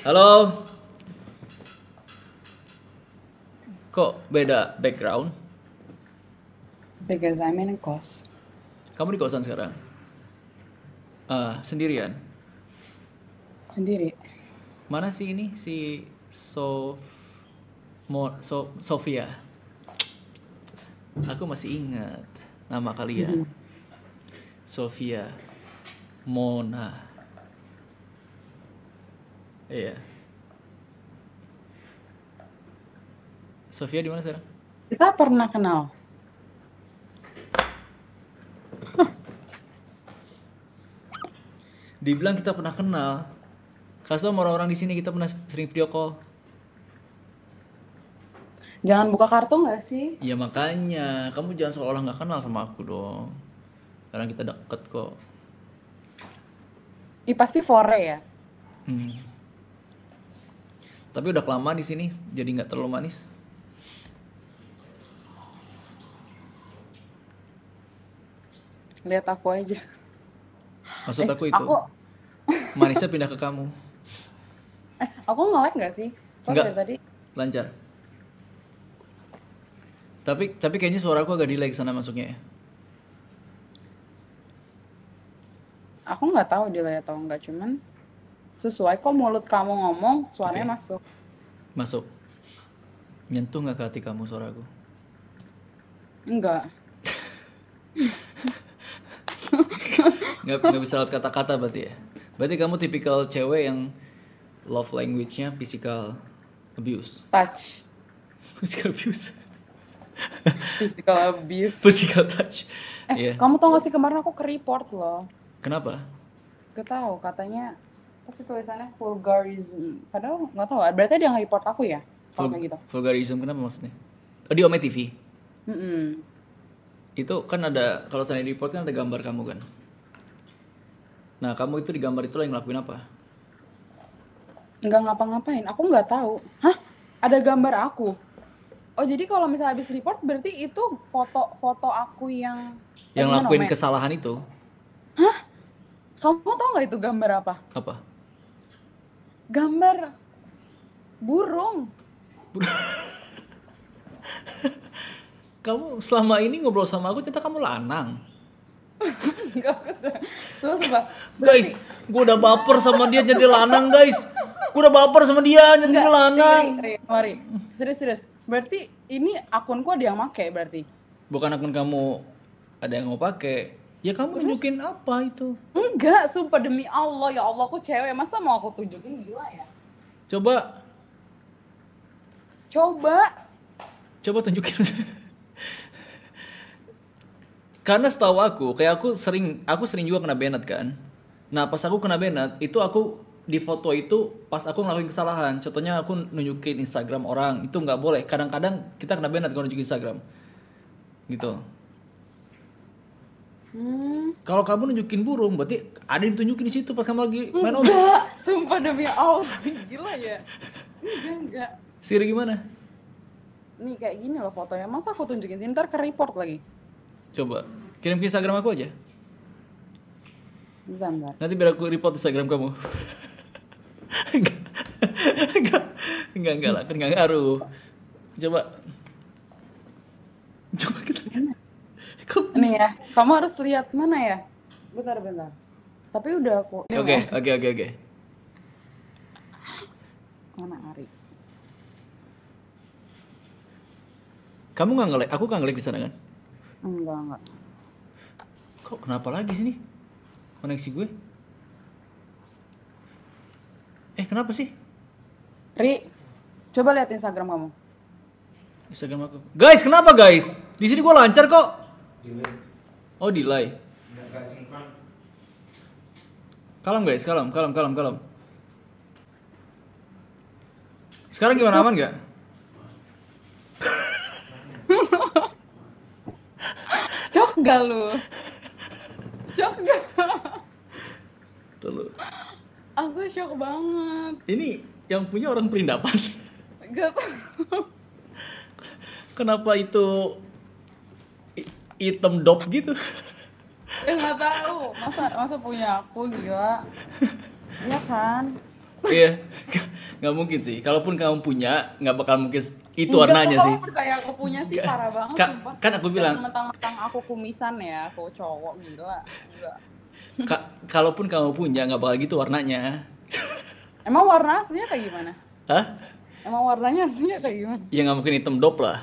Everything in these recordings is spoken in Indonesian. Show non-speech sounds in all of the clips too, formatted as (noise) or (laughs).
Halo. Kok beda background? Because I'm in a kos. Kamu di kosan sekarang? Uh, sendirian. Sendiri. Mana sih ini si Sof Mo, so Sofia? Aku masih ingat nama kalian. Mm -hmm. Sofia Mona. Iya. Sofia di mana sekarang? Kita pernah kenal. Dibilang kita pernah kenal. Kasih tau orang-orang di sini kita pernah sering video call. Jangan buka kartu nggak sih? Iya makanya, kamu jangan seolah nggak kenal sama aku dong. Karena kita deket kok. Ih pasti fore ya. Hmm. Tapi udah kelamaan di sini, jadi nggak terlalu manis. Lihat aku aja. Maksud eh, aku itu. Aku... (laughs) Manisnya pindah ke kamu. Eh, aku ngelag nggak sih? nggak tadi? Lancar. Tapi tapi kayaknya suara aku agak delay sana masuknya ya. Aku nggak tahu delay atau enggak, cuman sesuai kok mulut kamu ngomong suaranya okay. masuk masuk nyentuh nggak ke hati kamu suaraku enggak (laughs) nggak nggak bisa lewat kata-kata berarti ya berarti kamu tipikal cewek yang love language-nya physical abuse touch physical abuse physical abuse physical touch eh yeah. kamu tau gak sih kemarin aku ke report loh kenapa gak tau, katanya pasti tulisannya vulgarism padahal nggak tahu berarti dia nggak report aku ya kalau Vul- gitu vulgarism kenapa maksudnya oh, di Ome TV mm -mm. itu kan ada kalau saya report kan ada gambar kamu kan nah kamu itu di gambar itu lagi ngelakuin apa nggak ngapa-ngapain aku nggak tahu hah ada gambar aku oh jadi kalau misalnya habis report berarti itu foto-foto aku yang yang lakuin kesalahan itu hah kamu tau nggak itu gambar apa apa gambar burung. kamu selama ini ngobrol sama aku ternyata kamu lanang. (laughs) Guys, gue udah baper sama dia jadi lanang guys. Gue udah baper sama dia jadi Enggak, lanang. Mari, serius serius. Berarti ini akun akunku ada yang make berarti. Bukan akun kamu ada yang mau pakai Ya kamu Terus, nunjukin apa itu? Enggak, sumpah demi Allah ya Allah aku cewek masa mau aku tunjukin gila ya. Coba. Coba. Coba tunjukin. Karena setahu aku, kayak aku sering aku sering juga kena benet kan. Nah, pas aku kena benet, itu aku di foto itu pas aku ngelakuin kesalahan. Contohnya aku nunjukin Instagram orang, itu nggak boleh. Kadang-kadang kita kena benet kalau nunjukin Instagram. Gitu Hmm. Kalau kamu nunjukin burung, berarti ada yang tunjukin di situ pas kamu lagi main ombak. Enggak, sumpah demi Allah, gila ya. Enggak, enggak. gimana? Nih kayak gini loh fotonya. Masa aku tunjukin sini ntar ke report lagi. Coba kirim ke Instagram aku aja. Bisa, enggak. Nanti biar aku report Instagram kamu. (laughs) enggak. enggak. Enggak, enggak lah, kan enggak ngaruh. Coba ini ya kamu harus lihat mana ya bentar bentar tapi udah aku oke oke oke oke mana Ari kamu nggak ngelik aku nggak ngelik di sana kan enggak enggak kok kenapa lagi sini koneksi gue eh kenapa sih Ri coba lihat Instagram kamu Instagram aku guys kenapa guys di sini gue lancar kok oh delay nggak kalem guys kalem kalem kalem kalem sekarang gimana aman nggak Cok gak lu? Cok gak? Tuh Aku shock banget. Ini yang punya orang perindapan. Gak Kenapa itu hitam dop gitu (laughs) eh nggak tahu masa masa punya aku gila iya kan iya (laughs) nggak mungkin sih kalaupun kamu punya nggak bakal mungkin itu Enggak, warnanya sih percaya aku punya sih Enggak. parah banget Ka sumpah. kan aku bilang mentang-mentang aku kumisan ya aku cowok gila enggak (laughs) Ka kalaupun kamu punya nggak bakal gitu warnanya emang warna aslinya kayak gimana Hah? emang warnanya aslinya kayak gimana ya nggak mungkin hitam dop lah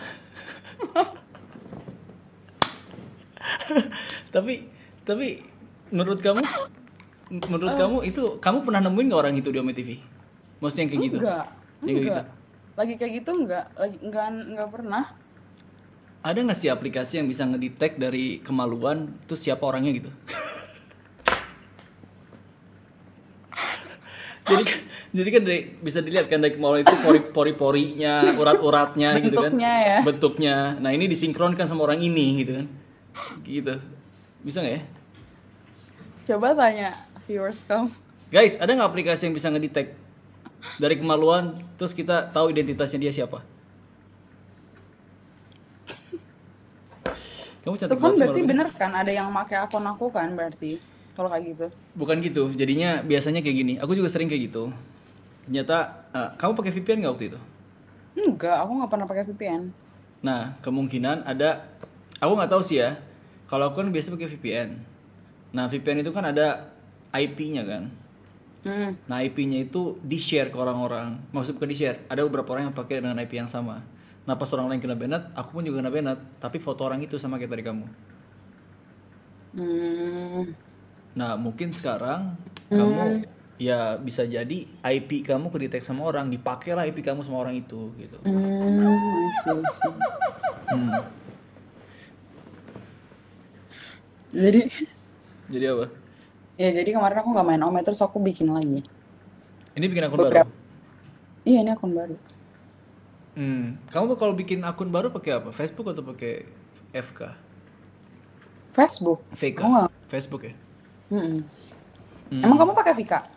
tapi tapi menurut kamu menurut uh, kamu eh. itu kamu pernah nemuin nggak orang itu di Ome TV? Maksudnya yang kayak gitu? enggak, gitu? Yang enggak. Kayak gitu? Lagi kayak gitu enggak, lagi enggak enggak pernah. Ada nggak sih aplikasi yang bisa ngedetect dari kemaluan terus siapa orangnya gitu? (laughs) jadi jadi kan dari, bisa dilihat kan dari kemaluan itu pori pori porinya urat uratnya gitu kan ya bentuknya nah ini disinkronkan sama orang ini gitu kan gitu bisa nggak ya coba tanya viewers kamu guys ada nggak aplikasi yang bisa ngedetect dari kemaluan terus kita tahu identitasnya dia siapa kamu cantik Tuh kan berarti bener kan ada yang pakai akun aku kan berarti kalau kayak gitu bukan gitu jadinya biasanya kayak gini aku juga sering kayak gitu ternyata uh, kamu pakai VPN nggak waktu itu enggak aku nggak pernah pakai VPN nah kemungkinan ada aku nggak tahu sih ya kalau aku kan biasa pakai VPN nah VPN itu kan ada IP-nya kan hmm. nah IP-nya itu di share ke orang-orang maksud bukan di share ada beberapa orang yang pakai dengan IP yang sama nah pas orang lain kena banned aku pun juga kena banned tapi foto orang itu sama kayak tadi kamu hmm. nah mungkin sekarang hmm. kamu ya bisa jadi IP kamu kedetek sama orang dipakailah IP kamu sama orang itu gitu. Hmm, Hmm. jadi jadi apa ya jadi kemarin aku nggak main omet terus aku bikin lagi ini bikin akun Beberapa... baru iya ini akun baru hmm kamu kalau bikin akun baru pakai apa Facebook atau pakai FK Facebook VK Facebook ya mm -mm. Hmm. Emang kamu pakai Vika?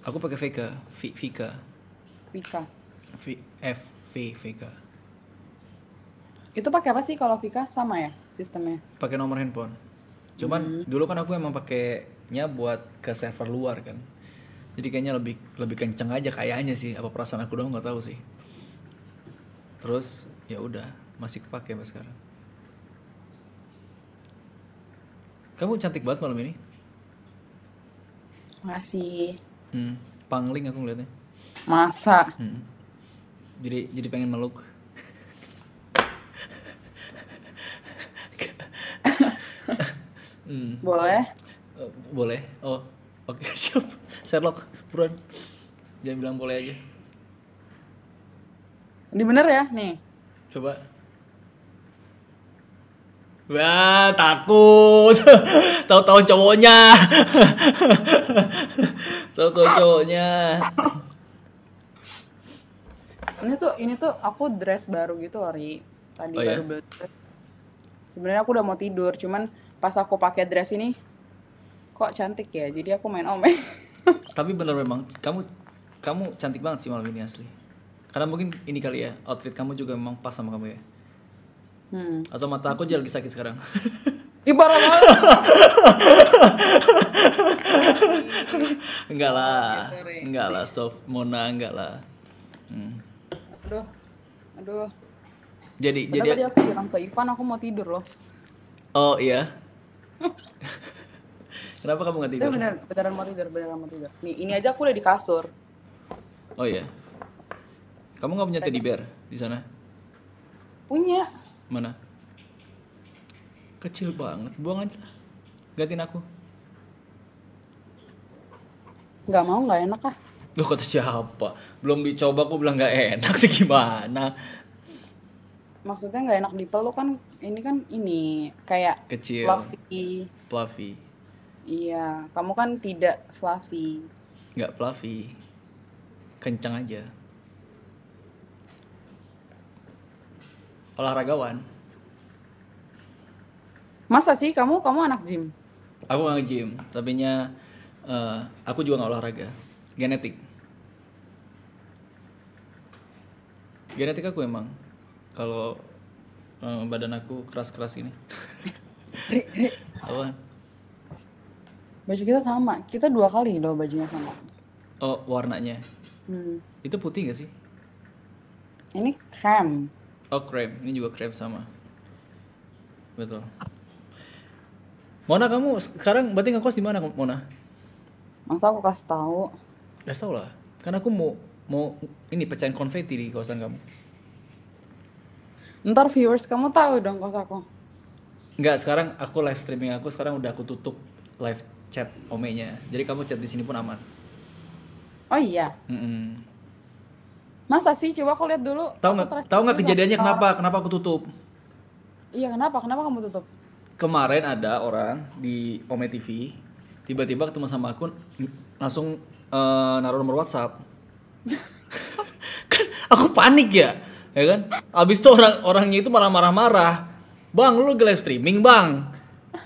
Aku pakai VK, v, Vika. Vika. V, F, V, Vika. Itu pakai apa sih kalau Vika sama ya sistemnya? Pakai nomor handphone. Cuman hmm. dulu kan aku emang pakainya buat ke server luar kan. Jadi kayaknya lebih lebih kenceng aja kayaknya sih. Apa perasaan aku doang nggak tahu sih. Terus ya udah masih kepake mas sekarang. Kamu cantik banget malam ini. Makasih. Hmm, pangling aku ngeliatnya. Masa? Hmm. Jadi jadi pengen meluk. Hmm. Boleh. Uh, boleh. Oh, oke okay. (laughs) siap. Sherlock, buruan. Jangan bilang boleh aja. Ini bener ya, nih. Coba. Wah, takut. (laughs) Tahu-tahu cowoknya. (laughs) Tahu-tahu cowoknya. Ini tuh ini tuh aku dress baru gitu, Ori. Tadi oh, iya? baru ya? beli. Sebenarnya aku udah mau tidur, cuman pas aku pakai dress ini kok cantik ya jadi aku main omeng (laughs) tapi bener memang kamu kamu cantik banget sih malam ini asli karena mungkin ini kali ya outfit kamu juga memang pas sama kamu ya hmm. atau mata aku jadi lagi sakit sekarang (laughs) ibarat (laughs) enggak lah enggak lah soft mona enggak lah hmm. aduh aduh jadi Padahal jadi tadi aku bilang ke Ivan aku mau tidur loh oh iya Kenapa kamu gak tidur? Eh, bener, beneran mau tidur, beneran mau tidur. Nih, ini aja aku udah di kasur. Oh iya. Kamu gak punya teddy bear di sana? Punya. Mana? Kecil banget, buang aja Gantiin aku. Gak mau, nggak enak ah. Loh kata siapa? Belum dicoba aku bilang gak enak sih (laughs) gimana? Maksudnya gak enak dipeluk kan ini kan ini kayak kecil fluffy fluffy iya kamu kan tidak fluffy nggak fluffy kencang aja olahragawan masa sih kamu kamu anak gym aku anak gym tapi nya uh, eh, aku juga nggak olahraga genetik genetik aku emang kalau uh, badan aku keras-keras ini. Apa? Baju kita sama. Kita dua kali loh bajunya sama. Oh, warnanya. Hmm. Itu putih gak sih? Ini krem. Oh, krem. Ini juga krem sama. Betul. Mona kamu sekarang berarti ngekos di mana Mona? Masa aku kasih tahu? Kasih tahu lah. Karena aku mau mau ini pecahin konfeti di kawasan kamu. Ntar viewers kamu tahu dong kos aku. Enggak, sekarang aku live streaming aku sekarang udah aku tutup live chat omenya. Jadi kamu chat di sini pun aman. Oh iya. Mm -mm. Masa sih? Coba aku lihat dulu. Tahu nggak? Tahu nggak kejadiannya sama... kenapa? Kenapa aku tutup? Iya kenapa? Kenapa kamu tutup? Kemarin ada orang di Ome TV tiba-tiba ketemu sama aku langsung uh, naruh nomor WhatsApp. (laughs) (laughs) aku panik ya ya kan abis itu orang orangnya itu marah-marah marah bang lu lagi live streaming bang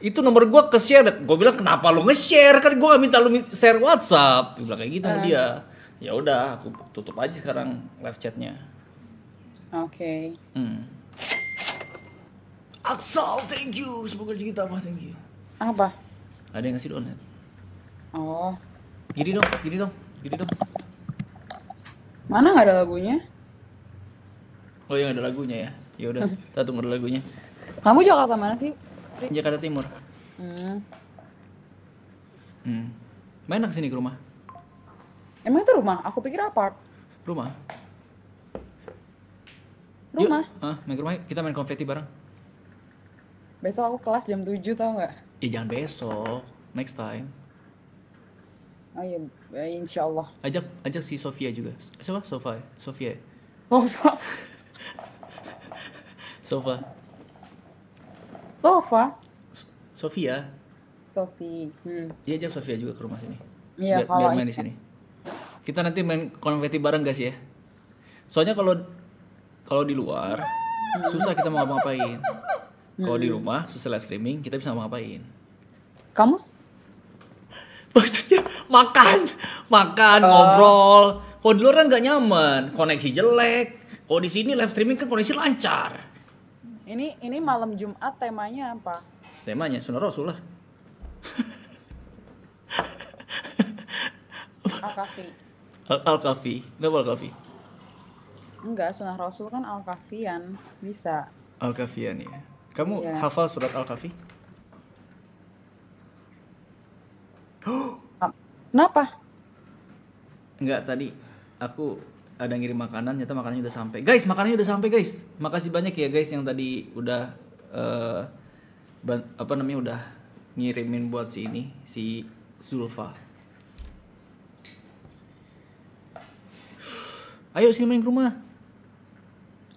itu nomor gua ke share gue bilang kenapa lu nge-share kan gua gak minta lu share WhatsApp gue bilang kayak gitu uh. sama ah. dia ya udah aku tutup aja sekarang live chatnya oke okay. hmm. Axel thank you semoga rezeki apa thank you apa ada yang ngasih donat oh gini dong gini dong gini dong mana nggak ada lagunya Oh yang ada lagunya ya. Ya udah, hmm. kita tunggu lagunya. Kamu Jakarta mana sih? Pri? Jakarta Timur. Hmm. Hmm. Main ke sini ke rumah? Emang itu rumah? Aku pikir apart. Rumah. Rumah. Yuk, main ke rumah kita main konfeti bareng. Besok aku kelas jam 7 tau nggak? Iya jangan besok, next time. Oh iya, ya, insya Allah. Ajak ajak si Sofia juga. Siapa? Ya? Sofia. Sofia. Ya? Sofia. Sofa. Sofa. Sofia. Sofi. Hmm. Dia ajak Sofia juga ke rumah sini. Iya, biar, biar main di sini. Kita nanti main konfeti bareng guys ya. Soalnya kalau kalau di luar hmm. susah kita mau ngapain. Kalau hmm. di rumah setelah streaming kita bisa ngapain. Kamu? Maksudnya makan, makan, uh. ngobrol. Kalau di luar kan nggak nyaman, koneksi jelek, kalau di sini live streaming kan kondisi lancar. Ini ini malam Jumat temanya apa? Temanya sunnah Rasul lah. Al-Kafi. Al-Kafi. Kenapa Al-Kafi? Enggak, sunnah Rasul kan Al-Kafian. Bisa. Al-Kafian ya. Kamu iya. hafal surat Al-Kafi? Kenapa? Enggak tadi aku ada ngirim makanan ternyata makanannya udah sampai guys makanannya udah sampai guys makasih banyak ya guys yang tadi udah uh, apa namanya udah ngirimin buat si ini si Zulfa ayo sini main ke rumah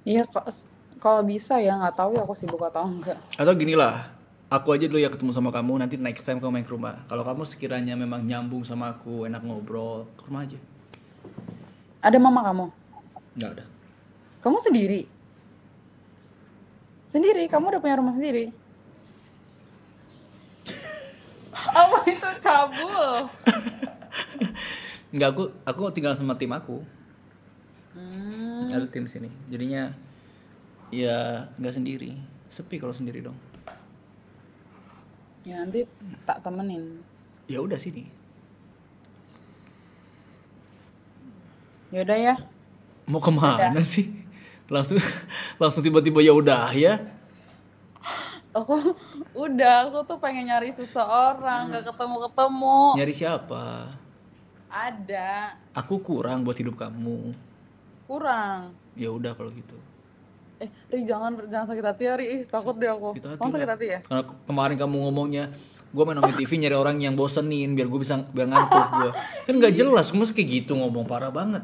iya kalau bisa ya nggak tahu ya aku sibuk atau enggak atau gini lah aku aja dulu ya ketemu sama kamu nanti next time kamu main ke rumah kalau kamu sekiranya memang nyambung sama aku enak ngobrol ke rumah aja ada mama kamu? Enggak ada. Kamu sendiri? Sendiri, kamu udah punya rumah sendiri. (laughs) Apa itu cabul? Enggak, (laughs) aku aku tinggal sama tim aku. Hmm. Ada tim sini. Jadinya ya nggak sendiri. Sepi kalau sendiri dong. Ya nanti tak temenin. Ya udah sini. Yaudah ya. Mau kemana Yaudah. sih? Langsung langsung tiba-tiba ya udah ya. Aku udah, aku tuh pengen nyari seseorang, nggak hmm. ketemu-ketemu. Nyari siapa? Ada. Aku kurang buat hidup kamu. Kurang. Ya udah kalau gitu. Eh, Ri jangan jangan sakit hati ya, Ri. Takut deh aku. kamu sakit hati ya? Karena kemarin kamu ngomongnya gue main Omi TV nyari orang yang bosenin biar gue bisa biar ngantuk gue kan nggak jelas gue kayak gitu ngomong parah banget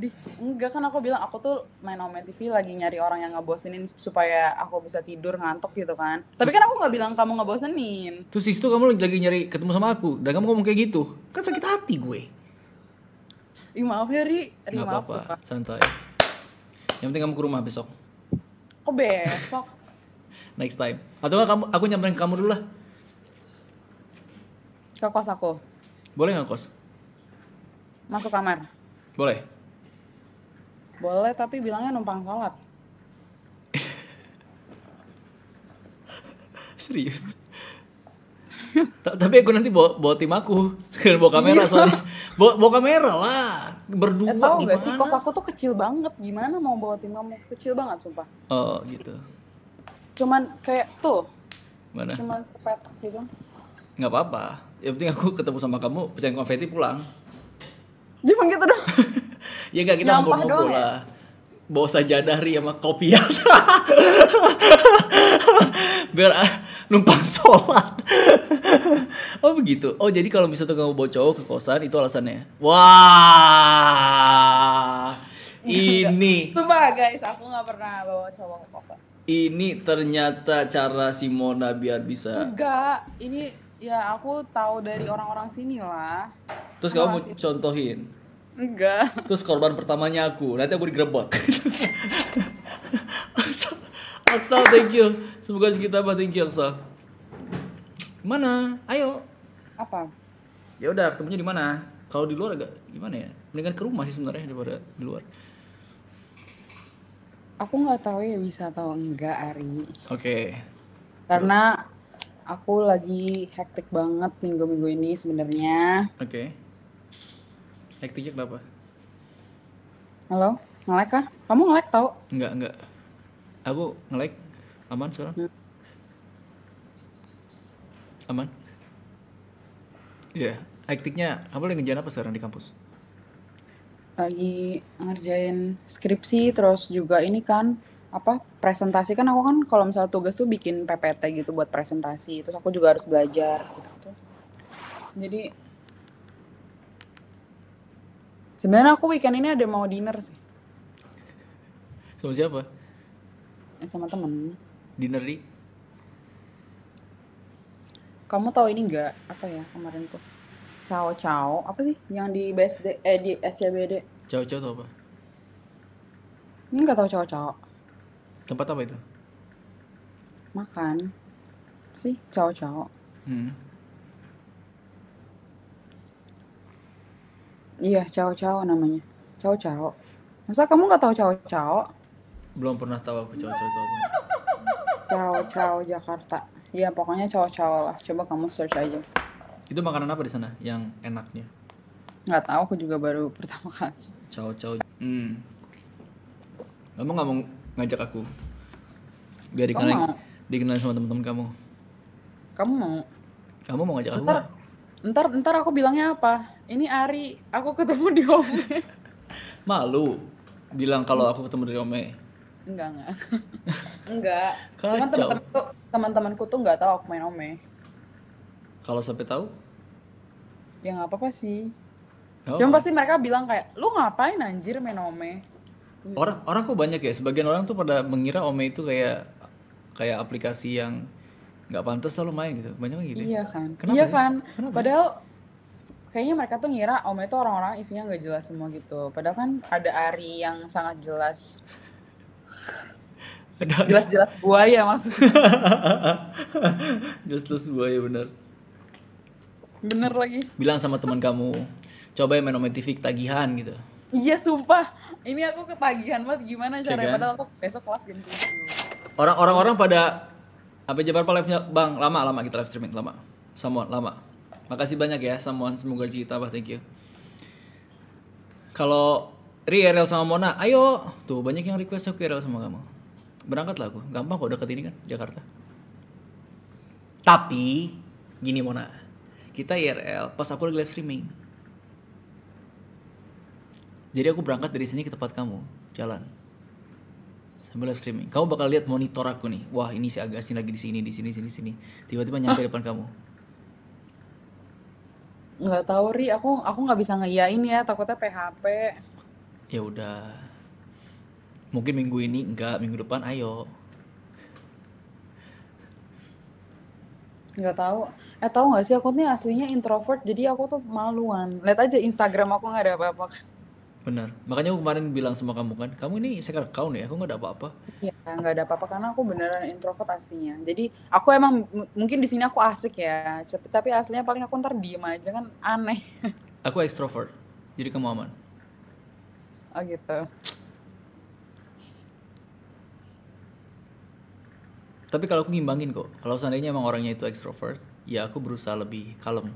di enggak kan aku bilang aku tuh main Omi TV lagi nyari orang yang ngebosenin supaya aku bisa tidur ngantuk gitu kan tapi kan aku nggak bilang kamu ngebosenin terus situ kamu lagi, nyari ketemu sama aku dan kamu ngomong kayak gitu kan sakit hati gue Ih maaf ya Ri, Ri maaf apa -apa. santai Yang penting kamu ke rumah besok Kok besok? (laughs) Next time Atau kamu, aku nyamperin kamu dulu lah ke kos aku. Boleh nggak kos? Masuk kamar. Boleh. Boleh tapi bilangnya numpang sholat. (laughs) Serius? tapi aku nanti bawa, bawa tim aku sekalian (laughs) bawa kamera iya. soalnya bawa, bawa kamera lah berdua eh, tahu gimana? sih kos aku tuh kecil banget gimana mau bawa tim kamu kecil banget sumpah oh gitu cuman kayak tuh mana cuman sepet gitu nggak apa-apa yang penting aku ketemu sama kamu pecahin konfeti pulang cuma gitu dong (laughs) ya enggak kita ngumpul-ngumpul ya? lah ya? bawa sajadah ri sama kopi ya, (laughs) biar ah, numpang sholat (laughs) oh begitu oh jadi kalau misalnya kamu bawa cowok ke kosan itu alasannya wah ini Sumpah guys aku nggak pernah bawa cowok ke kosan ini ternyata cara Simona biar bisa enggak ini Ya aku tahu dari orang-orang sini lah. Terus kamu mau contohin? Enggak. (laughs) Terus korban pertamanya aku, nanti aku digrebek (laughs) Aksal, thank you. Semoga kita apa thank you Aksal. Mana? Ayo. Apa? Ya udah ketemunya di mana? Kalau di luar agak gimana ya? Mendingan ke rumah sih sebenarnya daripada di luar. Aku nggak tahu ya bisa atau enggak Ari. Oke. Okay. Karena aku lagi hektik banget minggu-minggu ini sebenarnya. Oke. Okay. Hektiknya kenapa? Halo, ngelek kah? Kamu ngelek tau? Enggak, enggak. Aku ngelek. Aman sekarang? Hmm. Aman? Iya. Yeah. Hektiknya, kamu lagi ngerjain apa sekarang di kampus? Lagi ngerjain skripsi, terus juga ini kan apa presentasi kan aku kan kalau misalnya tugas tuh bikin PPT gitu buat presentasi terus aku juga harus belajar gitu, jadi sebenarnya aku weekend ini ada mau dinner sih sama siapa eh, sama temen dinner di kamu tahu ini nggak apa ya kemarin tuh cao cao apa sih yang di BSD eh di SCBD cao cao tuh apa ini nggak tahu cao cao Tempat apa itu? Makan. Sih, cowok-cowok. Hmm. Iya, cowok-cowok namanya. Cowok-cowok. Masa kamu nggak tahu cowok-cowok? Belum pernah tahu aku cowok-cowok apa. Cowok-cowok Jakarta. Iya, pokoknya cowok-cowok lah. Coba kamu search aja. Itu makanan apa di sana yang enaknya? Nggak tahu, aku juga baru pertama kali. Cowok-cowok. Hmm. Kamu nggak mau ngajak aku biar dikenal dikenal sama teman-teman kamu kamu mau kamu mau ngajak ntar, aku ntar ntar aku bilangnya apa ini Ari aku ketemu di home (laughs) malu bilang kalau aku ketemu di home enggak enggak (laughs) enggak cuman temen temanku teman-temanku tuh nggak tahu aku main home kalau sampai tahu ya nggak apa-apa sih oh. cuma pasti mereka bilang kayak lu ngapain anjir main home orang orang kok banyak ya sebagian orang tuh pada mengira Ome itu kayak kayak aplikasi yang nggak pantas selalu main gitu banyak kan gitu ya? iya kan Kenapa iya kan Kenapa? padahal kayaknya mereka tuh ngira Ome itu orang-orang isinya nggak jelas semua gitu padahal kan ada Ari yang sangat jelas (laughs) jelas-jelas buaya maksudnya (laughs) jelas-jelas buaya bener bener lagi bilang sama teman kamu coba ya main Ome TV tagihan gitu Iya sumpah, ini aku ketagihan banget gimana caranya kan? padahal aku besok kelas jam 7. Orang-orang orang pada apa jabar live-nya Bang? Lama lama kita live streaming lama. Samuan lama. Makasih banyak ya Samuan, semoga rezeki tambah. Thank you. Kalau Riel sama Mona, ayo. Tuh banyak yang request aku Riel sama kamu. Berangkatlah aku, gampang kok deket ini kan Jakarta. Tapi gini Mona, kita IRL pas aku lagi live streaming jadi aku berangkat dari sini ke tempat kamu jalan sambil live streaming kamu bakal lihat monitor aku nih wah ini si Agasin lagi di sini di sini sini sini tiba-tiba nyampe ah. depan kamu nggak tahu ri aku aku nggak bisa ngeyain ya takutnya PHP ya udah mungkin minggu ini enggak minggu depan ayo nggak tahu eh tahu nggak sih aku nih aslinya introvert jadi aku tuh maluan lihat aja Instagram aku nggak ada apa-apa Benar. Makanya aku kemarin bilang sama kamu kan, kamu ini saya second account nih ya, aku nggak ada apa-apa. ya nggak ada apa-apa karena aku beneran introvert aslinya. Jadi aku emang mungkin di sini aku asik ya, tapi aslinya paling aku ntar diem aja kan aneh. (laughs) Aku extrovert, jadi kamu aman. Oh gitu. Tapi kalau aku ngimbangin kok, kalau seandainya emang orangnya itu extrovert, ya aku berusaha lebih kalem.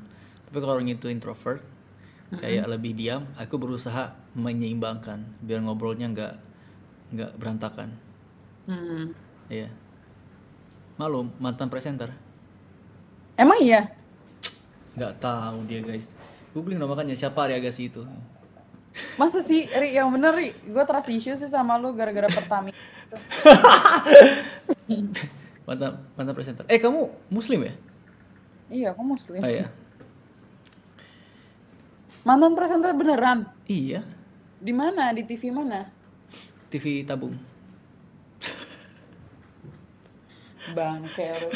Tapi kalau orangnya itu introvert, kayak lebih diam aku berusaha menyeimbangkan biar ngobrolnya nggak nggak berantakan mm -hmm. ya malu mantan presenter emang iya nggak tahu dia guys googling dong makanya siapa Arya Gassi itu masa sih Ri yang bener Ri gue trust issue sih sama lu gara-gara pertami (laughs) mantan mantan presenter eh kamu muslim ya iya aku muslim oh, iya Mantan presenter beneran? Iya. Di mana? Di TV mana? TV tabung. Bang Kero.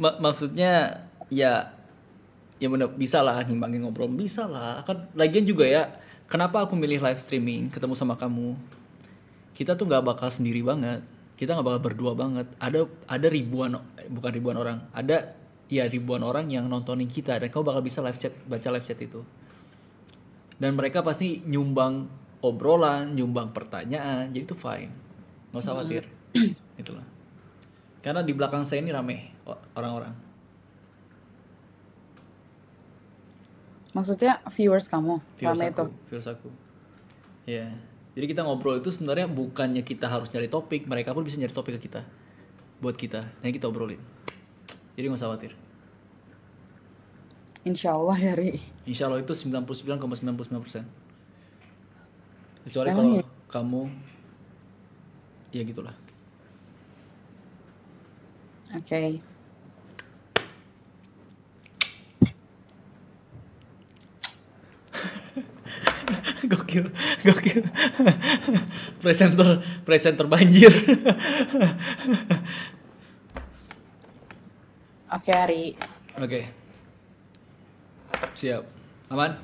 maksudnya ya ya benar bisa lah ngimbangin ngobrol bisa lah kan lagian juga ya kenapa aku milih live streaming ketemu sama kamu kita tuh nggak bakal sendiri banget kita nggak bakal berdua banget ada ada ribuan eh, bukan ribuan orang ada ya ribuan orang yang nontonin kita dan kau bakal bisa live chat baca live chat itu dan mereka pasti nyumbang obrolan nyumbang pertanyaan jadi itu fine nggak usah hmm. khawatir hmm. (clears throat) itulah karena di belakang saya ini rame orang-orang maksudnya viewers kamu viewers rame aku, itu viewers aku ya yeah. jadi kita ngobrol itu sebenarnya bukannya kita harus nyari topik mereka pun bisa nyari topik ke kita buat kita dan kita obrolin jadi nggak usah khawatir Insya Allah ya Ri Insya Allah itu 99,99% persen. kecuali oh, kalau ya? kamu ya gitulah oke okay. (laughs) gokil gokil (laughs) presenter presenter banjir (laughs) oke okay, Ari oke okay. Siap. Aman?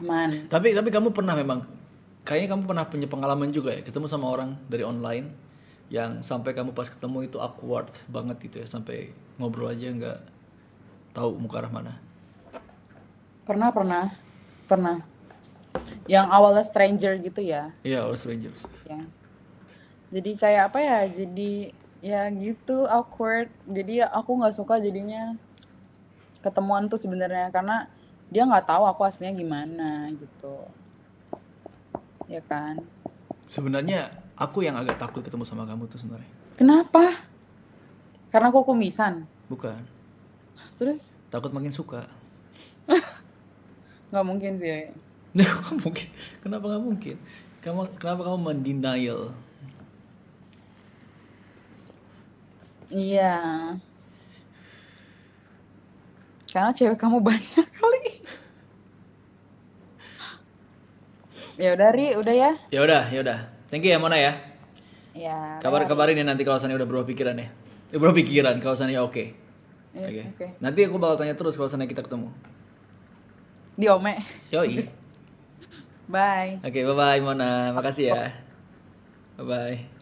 Aman. Tapi tapi kamu pernah memang kayaknya kamu pernah punya pengalaman juga ya ketemu sama orang dari online yang sampai kamu pas ketemu itu awkward banget gitu ya sampai ngobrol aja nggak tahu muka arah mana. Pernah, pernah. Pernah. Yang awalnya stranger gitu ya. Iya, awalnya strangers Ya. Jadi kayak apa ya? Jadi ya gitu awkward jadi aku nggak suka jadinya ketemuan tuh sebenarnya karena dia nggak tahu aku aslinya gimana gitu ya kan sebenarnya aku yang agak takut ketemu sama kamu tuh sebenarnya kenapa karena aku kumisan bukan terus takut makin suka nggak mungkin sih (laughs) nggak mungkin kenapa nggak mungkin kamu kenapa kamu mendenial iya karena cewek kamu banyak kali ya udah ri udah ya ya udah ya udah thank you ya Mona ya ya kabar kabarin ya nanti kalau sana udah berubah pikiran ya eh, berubah pikiran kalau sana oke okay. Eh, oke okay. okay. nanti aku bakal tanya terus kalau sana kita ketemu di Ome yoi (laughs) bye oke okay, bye bye Mona makasih ya bye bye